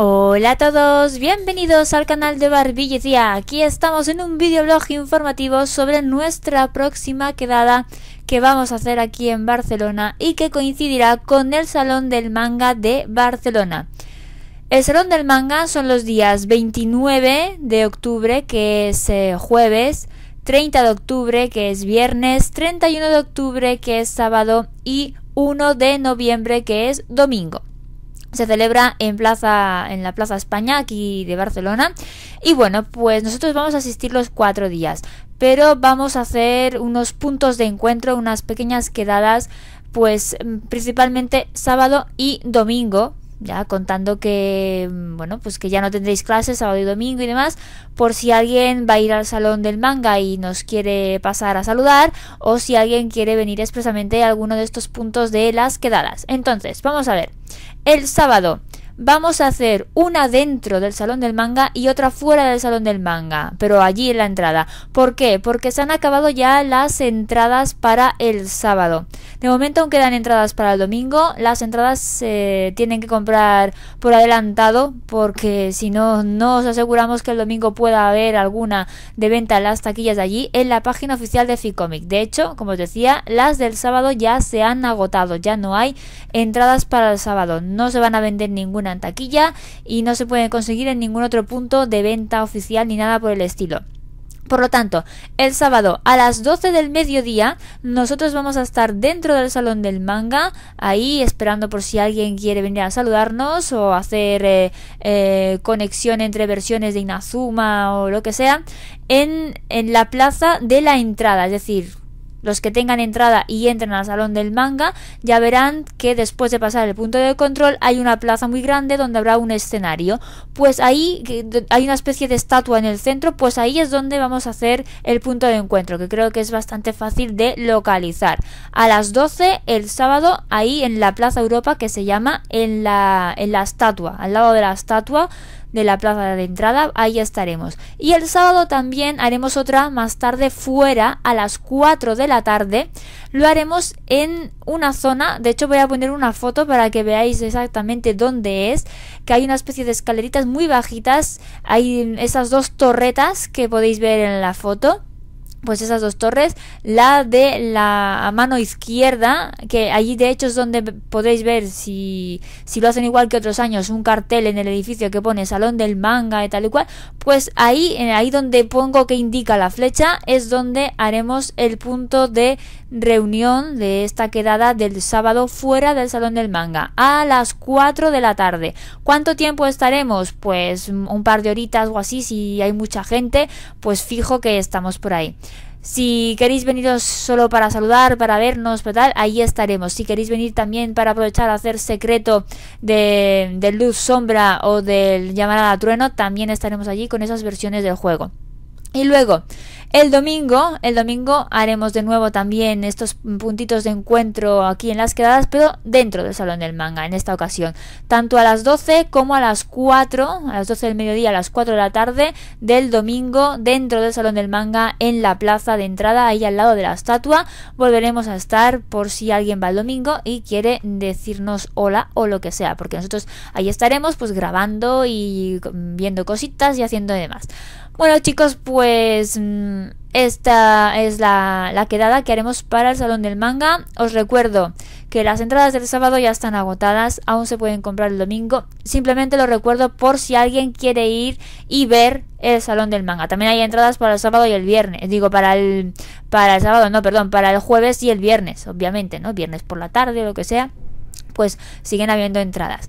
Hola a todos, bienvenidos al canal de Barbilletía. Aquí estamos en un videoblog informativo sobre nuestra próxima quedada que vamos a hacer aquí en Barcelona y que coincidirá con el Salón del Manga de Barcelona. El Salón del Manga son los días 29 de octubre, que es eh, jueves, 30 de octubre, que es viernes, 31 de octubre, que es sábado, y 1 de noviembre, que es domingo se celebra en plaza en la Plaza España aquí de Barcelona y bueno pues nosotros vamos a asistir los cuatro días pero vamos a hacer unos puntos de encuentro unas pequeñas quedadas pues mm, principalmente sábado y domingo ya contando que mm, bueno pues que ya no tendréis clases sábado y domingo y demás por si alguien va a ir al salón del manga y nos quiere pasar a saludar o si alguien quiere venir expresamente a alguno de estos puntos de las quedadas entonces vamos a ver el sábado vamos a hacer una dentro del salón del manga y otra fuera del salón del manga, pero allí en la entrada. ¿Por qué? Porque se han acabado ya las entradas para el sábado. De momento aún quedan entradas para el domingo. Las entradas se tienen que comprar por adelantado porque si no, no os aseguramos que el domingo pueda haber alguna de venta en las taquillas de allí en la página oficial de Ficomic. De hecho, como os decía, las del sábado ya se han agotado. Ya no hay entradas para el sábado. No se van a vender ninguna en taquilla y no se puede conseguir en ningún otro punto de venta oficial ni nada por el estilo. Por lo tanto, el sábado a las 12 del mediodía nosotros vamos a estar dentro del salón del manga, ahí esperando por si alguien quiere venir a saludarnos o hacer eh, eh, conexión entre versiones de Inazuma o lo que sea, en, en la plaza de la entrada, es decir, los que tengan entrada y entren al salón del manga ya verán que después de pasar el punto de control hay una plaza muy grande donde habrá un escenario. Pues ahí hay una especie de estatua en el centro, pues ahí es donde vamos a hacer el punto de encuentro, que creo que es bastante fácil de localizar. A las 12 el sábado ahí en la Plaza Europa que se llama en la, en la estatua, al lado de la estatua de la plaza de entrada, ahí estaremos. Y el sábado también haremos otra más tarde fuera a las 4 de la tarde. Lo haremos en una zona, de hecho voy a poner una foto para que veáis exactamente dónde es, que hay una especie de escaleritas muy bajitas, hay esas dos torretas que podéis ver en la foto pues esas dos torres, la de la mano izquierda, que allí de hecho es donde podéis ver si, si lo hacen igual que otros años, un cartel en el edificio que pone Salón del Manga y tal y cual, pues ahí, ahí donde pongo que indica la flecha es donde haremos el punto de reunión de esta quedada del sábado fuera del Salón del Manga, a las 4 de la tarde. ¿Cuánto tiempo estaremos? Pues un par de horitas o así, si hay mucha gente, pues fijo que estamos por ahí. Si queréis veniros solo para saludar, para vernos, para tal, ahí estaremos. Si queréis venir también para aprovechar a hacer secreto de, luz sombra o del llamada a trueno, también estaremos allí con esas versiones del juego. Y luego, el domingo, el domingo haremos de nuevo también estos puntitos de encuentro aquí en las quedadas, pero dentro del Salón del Manga en esta ocasión, tanto a las 12 como a las 4, a las 12 del mediodía, a las 4 de la tarde del domingo, dentro del Salón del Manga en la plaza de entrada, ahí al lado de la estatua, volveremos a estar por si alguien va el domingo y quiere decirnos hola o lo que sea, porque nosotros ahí estaremos pues grabando y viendo cositas y haciendo demás. Bueno chicos, pues... Mm, esta es la, quedada que haremos para el Salón del Manga. Os recuerdo que las entradas del sábado ya están agotadas, aún se pueden comprar el domingo. Simplemente lo recuerdo por si alguien quiere ir y ver el Salón del Manga. También hay entradas para el sábado y el viernes. Digo, para el, para el sábado, no, perdón, para el jueves y el viernes, obviamente, ¿no? Viernes por la tarde o lo que sea pues siguen habiendo entradas.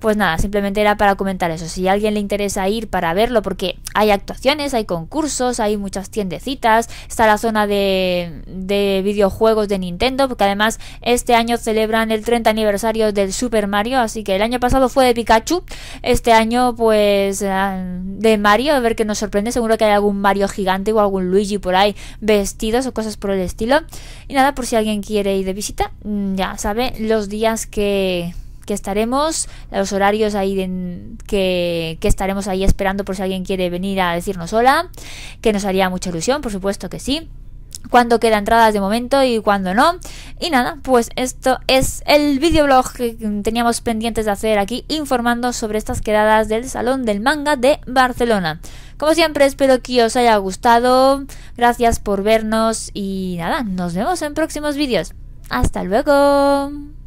Pues nada, simplemente era para comentar eso. Si a alguien le interesa ir para verlo, porque hay actuaciones, hay concursos, hay muchas tiendecitas, está la zona de, de videojuegos de Nintendo, porque además este año celebran el 30 aniversario del Super Mario, así que el año pasado fue de Pikachu, este año pues ah, de Mario, a ver qué nos sorprende, seguro que hay algún Mario gigante o algún Luigi por ahí vestidos o cosas por el estilo. Y nada, por si alguien quiere ir de visita, mm, ya sabe los días que que estaremos, los horarios ahí que, estaremos ahí esperando por si alguien quiere venir a decirnos hola, que nos haría mucha ilusión, por supuesto que sí Cuando queda entradas de momento y cuando no. Y nada, pues esto es el videoblog que teníamos pendientes de hacer aquí informando sobre estas quedadas del Salón del Manga de Barcelona. Como siempre, espero que os haya gustado. Gracias por vernos y nada, nos vemos en próximos vídeos. Hasta luego.